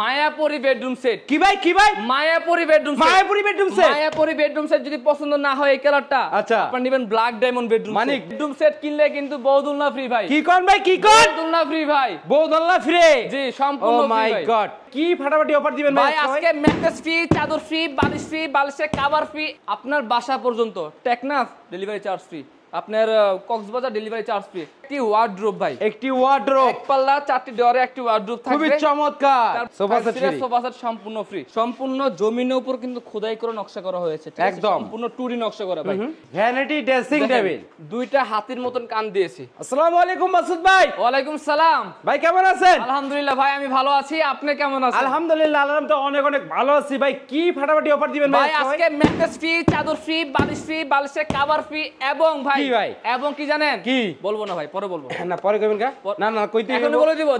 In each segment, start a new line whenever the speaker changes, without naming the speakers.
Mayapuri bedroom set কি ভাই কি ভাই Mayapuri bedroom set Mayapuri bedroom set Mayapuri bedroom set যদি পছন্দ না হয় এই কালারটা আচ্ছা আপনি নেবেন ব্ল্যাক ডায়মন্ড বেডরুম মানে বেডরুম সেট কিনলে কিন্তু বৌদুলনা ফ্রি ভাই কি কোন ভাই কি কোন বৌদুলনা ফ্রি ভাই বৌদুলনা ফ্রি জি সম্পূর্ণ ফ্রি oh ভাই মাই গড কি ফাটাফাটি অফার দিবেন ভাই আজকে ম্যাট্রেস ফ্রি চাদর ফ্রি বালিশ ফ্রি বালিশের কভার ফ্রি আপনার বাসা পর্যন্ত টেকনাস ডেলিভারি চার্জ ফ্রি আপনার কক্সবাজার ডেলিভারি চার্জ ফ্রি একটি ওয়ার্ড্রোপ ভাই একটি ওয়ার্ড্রোপ পাল্লা চারটি ডোরে একটি ওয়ার্ড্রোপ থাকবে খুবই চমৎকার sofa set free sofa set সম্পূর্ণ ফ্রি সম্পূর্ণ জমিনের উপর কিন্তু খোদাই করে নকশা করা হয়েছে একদম সম্পূর্ণ টুরি নকশা করা ভাই ভ্যানিটি ড্রেসিং টেবিল দুইটা হাতির মতন কান দিয়েছি আসসালামু আলাইকুম মাসুদ ভাই ওয়া আলাইকুম সালাম ভাই কেমন আছেন আলহামদুলিল্লাহ ভাই আমি ভালো আছি আপনি কেমন আছেন আলহামদুলিল্লাহ আলহামদুলিল্লাহ অনেক অনেক ভালো আছি ভাই কি ফাটাফাটি অফার দিবেন ভাই আজকে ম্যাট্রেস ফ্রি চাদর ফ্রি বালিশ ফ্রি বালিশের কভার ফ্রি এবং ভাই ভাই ভাই এবং কি জানেন কি বলবো না ভাই পরে বলবো হ্যাঁ, না পরে কইবেন কা না না কইতে এখন বলে দিব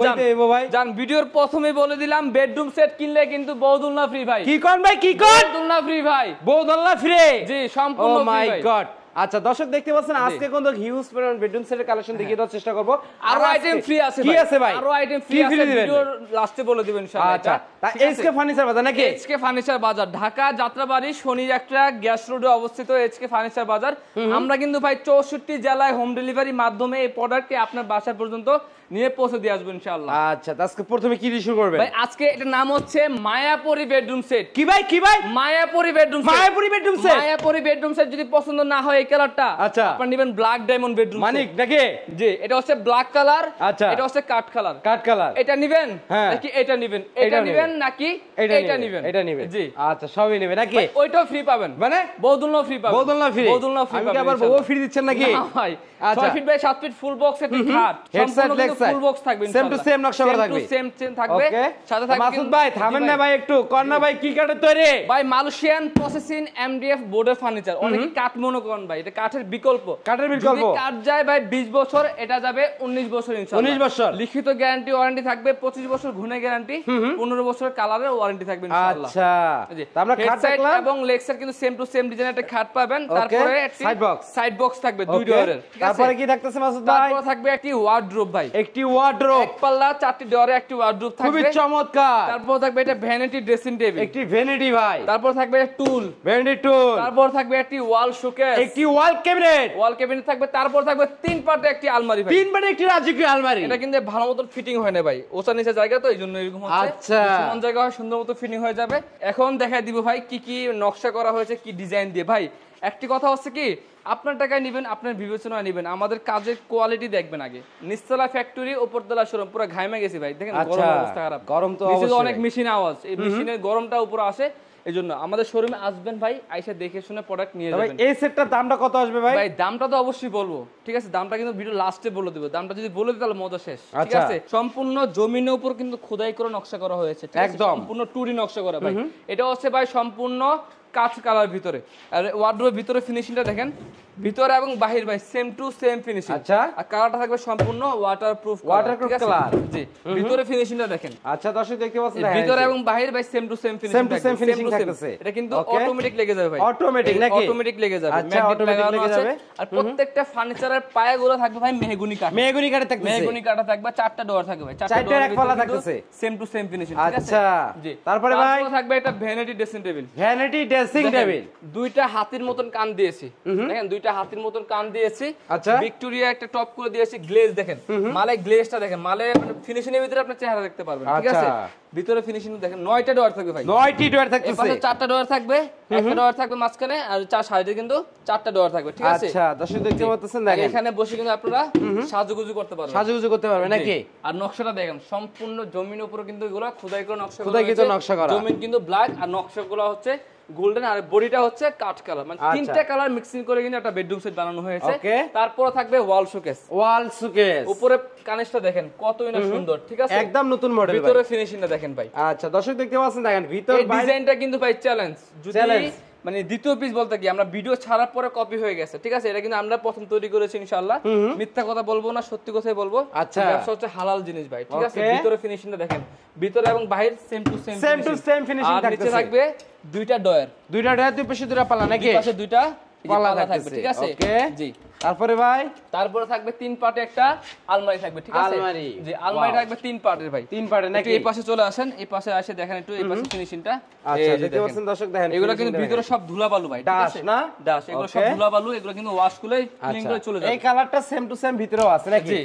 ভাই জান ভিডিওর প্রথমেই বলে দিলাম বেডরুম সেট কিনলে কিন্তু বৌদুলনা ফ্রি ভাই কি কোন ভাই কি কোন বৌদুলনা ফ্রি ভাই বৌদুলনা ফ্রি জি সম্পূর্ণ ফ্রি oh ভাই ও মাই গড আচ্ছা দর্শক দেখতে পাচ্ছেন আজকে কিন্তু হিউজ পরিমাণ বেডরুম সেটের কালেকশন দেখিয়ে হ্যাঁ। দেওয়ার চেষ্টা করব আরো আইটেম ফ্রি আছে কি আছে ভাই আরো আইটেম ফ্রি আছে ভিডিওর লাস্টে বলে দিবেন ইনশাআল্লাহ আচ্ছা তা এসকে ফার্নিচার বাজার নাকি এসকে ফার্নিচার বাজার ঢাকা যাত্রাবাড়ি শনি একটা গ্যাস রোডে অবস্থিত এসকে ফার্নিচার বাজার আমরা কিন্তু ভাই 64 জেলায় হোম ডেলিভারি মাধ্যমে এই প্রোডাক্টটি আপনার বাসা পর্যন্ত নিয়ে পৌঁছে দিয়ে আসবো ইনশাআল্লাহ আচ্ছা আজকে প্রথমে কি দিয়ে শুরু করবেন ভাই আজকে এটা নাম হচ্ছে মায়াপুরি বেডরুম সেট কি ভাই কি ভাই Mayapuri bedroom set Mayapuri bedroom set Mayapuri bedroom set যদি পছন্দ না হয় এই কালারটা আচ্ছা আপনি নেবেন ব্ল্যাক ডায়মন্ড বেডরুম মানিক দেখে জি এটা হচ্ছে ব্ল্যাক কালার আচ্ছা এটা হচ্ছে কাট কালার কাট কালার এটা নেবেন হ্যাঁ। নাকি এটা নেবেন এটা নেবেন নাকি এটা নেবেন এটা নেবেন জি আচ্ছা সবই নেবেন নাকি ওইটাও ফ্রি পাবেন মানে বৌদুলনা ফ্রি পাবেন বৌদুলনা ফ্রি বৌদুলনা ফ্রি আমি কি আবার বহু ফ্রি দিচ্ছেন নাকি ভাই আচ্ছা feet by 7 feet full box এটা খাট সম্পূর্ণ ফুল বছর ঘুনে গ্যারান্টি 15 বছর কালারের ওয়ারেন্টি থাকবে আচ্ছা। এবং লেক্সার কিন্তু খাট পাবেন তারপরে সাইড বক্স থাকবে দুই ডোরের তারপরে কি থাকতেছে মাসুদ তারপরে থাকবে একটি ওয়ার্ড্রোব ভাই একটি ওয়ার্ড্রোব এক পাল্লা চারটি ডোরে একটি ওয়ার্ড্রোব থাকবে খুবই চমৎকার তারপর থাকবে এটা ভ্যানিটি ড্রেসিং টেবিল একটি ভ্যানিটি ভাই তারপর থাকবে টুল ভ্যানিটি টুল তারপর থাকবে একটি ওয়াল শোকেস একটি ওয়াল ক্যাবিনেট ওয়াল ক্যাবিনেট থাকবে তারপর থাকবে তিন পাটে একটি আলমারি ভাই তিন পাটে একটি রাজকীয় আলমারি এটা কিন্তু ভালো মতো ফিটিং হয় না ভাই ওসা নিচে জায়গা তো এইজন্য এরকম হচ্ছে আচ্ছা কোন জায়গা সুন্দর মতো ফিটিং হয়ে যাবে এখন দেখাই দিব ভাই কি কি নকশা করা হয়েছে কি ডিজাইন দিয়ে ভাই একটি কথা হচ্ছে কি আপনার টাকায় নেবেন আপনার বিবেচনায় নেবেন আমাদের কাজের কোয়ালিটি দেখবেন আগে নিচতলা ফ্যাক্টরি উপরতলা শোরুম পুরো ঘাইমে গেছি ভাই দেখেন গরম আচ্ছা, অবস্থা খারাপ তো অনেক মেশিন আওয়াজ এই মেশিনের গরমটা উপরে আসে এই জন্য আমাদের শোরুমে আসবেন ভাই আইসা দেখে শুনে প্রোডাক্ট নিয়ে যাবেন এই সেটটার দামটা কত আসবে ভাই ভাই দামটা তো অবশ্যই বলবো ঠিক আছে দামটা কিন্তু ভিডিও লাস্টে বলে দেব দামটা যদি বলে দিই তাহলে মজা শেষ ঠিক আচ্ছা। আছে সম্পূর্ণ জমিনের উপর কিন্তু খোদাই করে নকশা করা হয়েছে একদম সম্পূর্ণ টুরি নকশা করা ভাই এটা হচ্ছে ভাই সম্পূর্ণ কাঁচ কালার ভিতরে আর ওয়ার্ড্রোবের ভিতরে ফিনিশিংটা দেখেন ভিতরে এবং বাহির ভাই সেম টু সেম ফিনিশিং আচ্ছা আর কালারটা থাকবে সম্পূর্ণ ওয়াটারপ্রুফ ওয়াটারপ্রুফ কালার জি ভিতরে ফিনিশিংটা দেখেন আচ্ছা দর্শক দেখতে পাচ্ছেন হ্যাঁ, ভিতরে এবং বাহির ভাই same to same finishing same to same finishing থাকতেছে এটা কিন্তু অটোমেটিক লেগে যাবে ভাই অটোমেটিক নাকি অটোমেটিক লেগে যাবে আচ্ছা অটোমেটিক লেগে যাবে আর প্রত্যেকটা ফার্নিচারের পায়াগুলো থাকবে ভাই মেহগুনি কাঠ মেহগুনি কাঠ থাকবে মেহগুনি কাঠ থাকবে চারটা ডোর থাকবে ভাই চারটা এক পাল্লা থাকতেছে সেম টু সেম ফিনিশিং আচ্ছা জি তারপরে ভাই থাকবে এটা ভ্যানিটি ড্রেসিং টেবিল ভ্যানিটি দুইটা হাতির মতন কান দিয়েছি দেখেন দুইটা হাতির মতন কান দিয়েছি আচ্ছা ভিক্টোরিয়া একটা টপ করে দিয়েছি গ্লেজ দেখেন মালে গ্লেজটা দেখেন মালে ফিনিশিং এর ভিতরে আপনি চেহারা দেখতে পারবেন ঠিক আচ্ছা। আছে ভিতরে ফিনিশিং দেখেন নয়টা ডোর থাকবে ভাই নয়টি ডোর থাকবে পাশে চারটা ডোর থাকবে একটা ডোর থাকবে মাঝখানে আর চার সাইডে কিন্তু চারটা ডোর থাকবে ঠিক আছে আচ্ছা দর্শক দেখতে পাচ্ছেন দেখেন এখানে বসে কিন্তু আপনারা সাজুগুজু করতে পারবেন সাজুগুজু করতে পারবেন নাকি আর নকশাটা দেখেন সম্পূর্ণ জমির উপরে কিন্তু খোদাই করে নকশা করা জমিন কিন্তু ব্ল্যাক আর নকশাগুলো হচ্ছে গোল্ডেন আর বডিটা হচ্ছে কাঠ কালার মানে আচ্ছা। তিনটা কালার মিক্সিং করে কিন্তু একটা বেডরুম সেট বানানো হয়েছে তারপরে থাকবে ওয়াল শোকেস ওয়াল শোকেস উপরে কানেসটা দেখেন কতই না সুন্দর ঠিক আছে একদম নতুন মডেল ভিতরে ফিনিশিংটা দেখেন ভাই আচ্ছা দর্শক দেখতে পাচ্ছেন দেখেন ভিতর ডিজাইনটা কিন্তু ভাই চ্যালেঞ্জ যদি মানে দ্বিতীয় পিস বলতে কি আমরা ভিডিও ছাড়ার পরে কপি হয়ে গেছে ঠিক আছে এটা কিন্তু আমরা প্রথম তৈরি করেছি ইনশাআল্লাহ মিথ্যা কথা বলবো না সত্যি কথাই বলবো আচ্ছা ব্যবসা হচ্ছে হালাল জিনিস ভাই ঠিক আছে ভিতরে ফিনিশিংটা দেখেন ভিতরে এবং বাইরে same to same same to same finishing থাকবে দুইটা ডয়ার দুইটা ডয়ার দুই পাশে দুইটা পাল্লা নাকি পাশে দুইটা তারপরে ভাই তারপরে থাকবে তিন একটা আলমারি থাকবে ঠিক আছে আলমারি থাকবে তিন ভাই তিন নাকি এই পাশে চলে আসেন এই পাশে আসে দেখেন একটু এই পাশে ফিনিশিংটা আচ্ছা, দর্শক দেখেন এগুলো কিন্তু ভিতরে সব ভাই না এগুলো সব এগুলো কিন্তু ওয়াশ করলে ক্লিন করে চলে যাবে এই কালারটা সেম টু সেম ভিতরেও আছে নাকি জি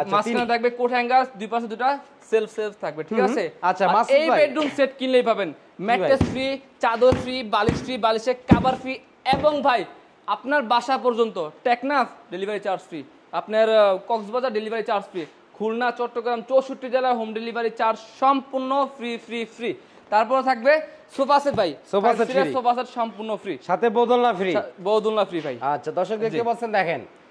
আচ্ছা, মাঝখানে থাকবে কোট হ্যাঙ্গার দুই পাশে দুটা সেলফ সেলফ থাকবে ঠিক আছে আচ্ছা এই বেডরুম সেট কিনলেই পাবেন ম্যাট্রেস ফ্রি চাদর ফ্রি বালিশ ফ্রি বালিশে কভার ফ্রি এবং ভাই আপনার বাসা পর্যন্ত টেকনাফ ডেলিভারি চার্জ ফ্রি আপনার Cox's Bazar delivery charge free Khulna Chattogram চৌষট্টি জেলায় হোম ডেলিভারি চার্জ সম্পূর্ণ ফ্রি ফ্রি ফ্রি তারপরে থাকবে সোফা সেট ভাই সোফা সম্পূর্ণ ফ্রি সাথে বদলনা ফ্রি বদলনা ফ্রি ভাই আচ্ছা দর্শক দেখতে পাচ্ছেন দেখেন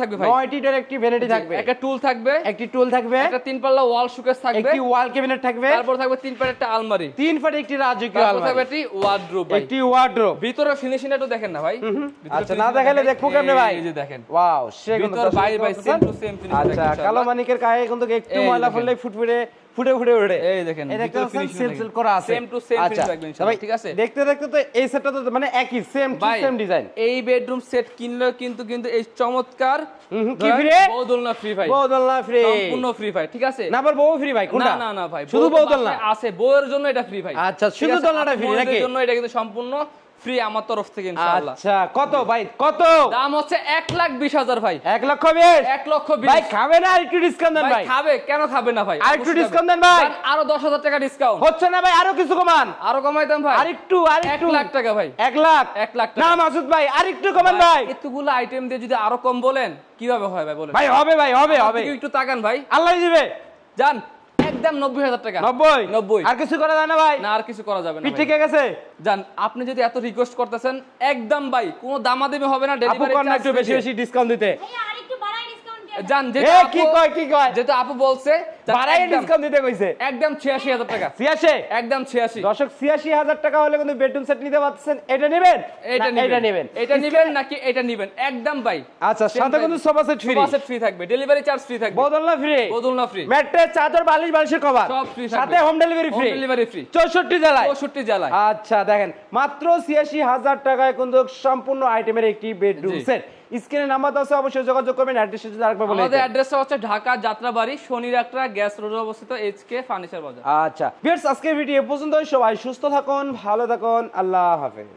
থাকবে ভাই 9টি ডোর একটি ভ্যানিটি থাকবে একটা টুল থাকবে একটি টুল থাকবে একটা তিন পাল্লা ওয়াল শোকেস থাকবে একটি ওয়াল ক্যাবিনেট থাকবে তারপর থাকবে তিন পাল্লা একটা আলমারি তিন পাল্লা একটি রাজকীয় আলমারি থাকবে একটি ওয়ার্ড্রোব একটি ওয়ার্ড্রোব ভিতরে ফিনিশিং একটু দেখেন না ভাই আচ্ছা না দেখালে দেখবো কেমনে ভাই এই যে দেখেন ওয়াও সে কিন্তু ভিতর বাইরে সেম টু সেম ফিনিশ আচ্ছা কালো মানিকের কাছে কিন্তু একটু ময়লা ফুললে ফুটফুটে ফুটে ফুটে ওঠে এই দেখেন আচ্ছা, দেখতে দেখতে তো এই সেটটা তো মানে একই সেম সেম ডিজাইন এই বেডরুম সেট কিনলে কিন্তু কিন্তু এই চমৎকার ফ্রি বৌদলনা ফ্রি ভাই বৌদলনা ফ্রি সম্পূর্ণ ফ্রি ভাই ঠিক আছে না আবার বউ ফ্রি ভাই না না না ভাই শুধু বৌদলনা আছে বউয়ের জন্য এটা ফ্রি ভাই আচ্ছা শুধু দলনাটা ফ্রি নাকি জন্য এটা কিন্তু সম্পূর্ণ ফ্রি আমার তরফ থেকে আচ্ছা কত ভাই কত দাম হচ্ছে লাখ হাজার ভাই লক্ষ লক্ষ খাবে না আর একটু ডিসকাউন্ট ভাই খাবে কেন খাবে না ভাই আর একটু ডিসকাউন্ট দেন ভাই আরো টাকা ডিসকাউন্ট হচ্ছে না ভাই আরো কিছু কমান আরো কমাই দেন ভাই লাখ টাকা ভাই লাখ লাখ না মাসুদ ভাই আর একটু কমান ভাই এতগুলো আইটেম দিয়ে যদি আরো কম বলেন কিভাবে হয় ভাই বলেন ভাই হবে ভাই হবে হবে একটু তাকান ভাই আল্লাহ দিবে যান একদম নব্বই হাজার টাকা নব্বই নব্বই আর কিছু করা যায় না ভাই না আর কিছু করা যাবে না ঠিক আছে যান আপনি যদি এত রিকোয়েস্ট করতেছেন একদম ভাই কোনো দামাদামি হবে না ডেলিভারি একটু বেশি বেশি ডিসকাউন্ট দিতে জান যেটা কি আপু বলছে কভার আচ্ছা, সাথে home delivery free delivery free আচ্ছা দেখেন মাত্র টাকায় কিন্তু সম্পূর্ণ আইটেমের একটি বেডরুম সেট স্ক্রিনে নাম্বার আছে অবশ্যই যোগাযোগ করবেন অ্যাড্রেস যদি আরেকবার বলি আমাদের অ্যাড্রেস হচ্ছে ঢাকা যাত্রাবাড়ি শনি একটা গ্যাস রোড অবস্থিত এইচকে ফার্নিচার বাজার আচ্ছা ভিউয়ার্স আজকে ভিডিও পর্যন্ত সবাই সুস্থ থাকুন ভালো থাকুন আল্লাহ হাফেজ